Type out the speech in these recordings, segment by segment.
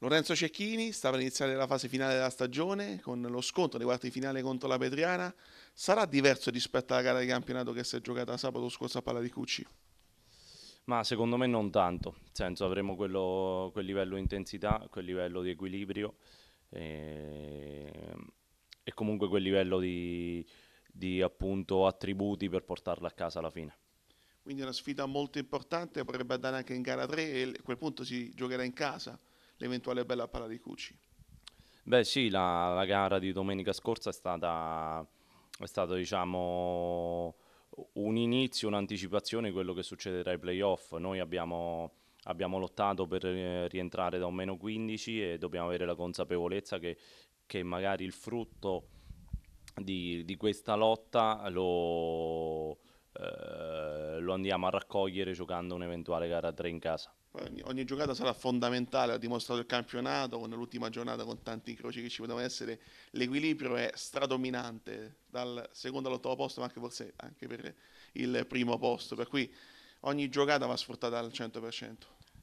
Lorenzo Cecchini sta per iniziare la fase finale della stagione con lo scontro dei quarti finale contro la Petriana. Sarà diverso rispetto alla gara di campionato che si è giocata sabato scorso a Palla di Cucci? Ma secondo me non tanto, nel senso avremo quello, quel livello di intensità, quel livello di equilibrio e, ehm, e comunque quel livello di, di appunto, attributi per portarla a casa alla fine quindi è una sfida molto importante, potrebbe andare anche in gara 3 e a quel punto si giocherà in casa l'eventuale bella palla di Cucci. Beh sì, la, la, gara di domenica scorsa è stata è stato diciamo un inizio, un'anticipazione di quello che succederà ai playoff. Noi abbiamo, abbiamo lottato per eh, rientrare da un meno 15 e dobbiamo avere la consapevolezza che, che magari il frutto di, di questa lotta lo, eh, lo andiamo a raccogliere giocando un'eventuale gara 3 in casa. Ogni, ogni, giocata sarà fondamentale, ha dimostrato il campionato con l'ultima giornata con tanti incroci che ci potevano essere, l'equilibrio è stradominante dal secondo all'ottavo posto ma anche forse anche per il primo posto, per cui ogni giocata va sfruttata al 100%.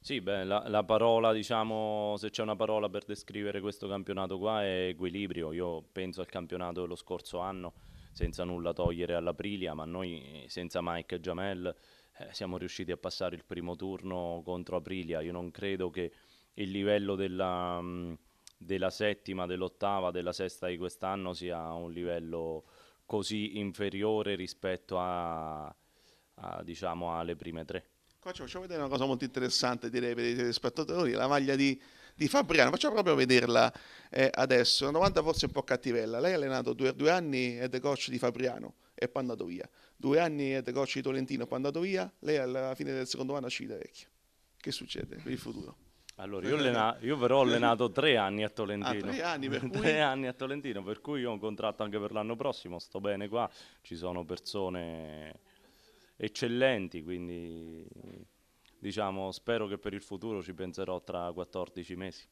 Sì, beh, la, la parola, diciamo, se c'è una parola per descrivere questo campionato qua è equilibrio. Io penso al campionato dello scorso anno, senza nulla togliere all'Aprilia, ma noi eh, senza Mike Giamel eh, siamo riusciti a passare il primo turno contro Aprilia. Io non credo che il livello della, mm, della settima, dell'ottava, della sesta di quest'anno sia un livello così inferiore rispetto a, a, diciamo, alle prime tre. Coach, facciamo vedere una cosa molto interessante direi per i telespettatori, la maglia di, di Fabriano, facciamo proprio vederla eh, adesso, una domanda forse un po' cattivella, lei ha allenato due, due anni ed è coach di Fabriano, e poi è andato via. Due anni è coach di Tolentino, poi è andato via, lei alla fine del secondo anno a vecchia. Che succede per il futuro? Allora, io, allena- io, però ho allenato tre anni a Tolentino. Ah, tre, anni cui... tre anni a Tolentino, per cui ho un contratto anche per l'anno prossimo, sto bene qua, ci sono persone eccellenti, quindi diciamo spero che per il futuro ci penserò tra 14 mesi.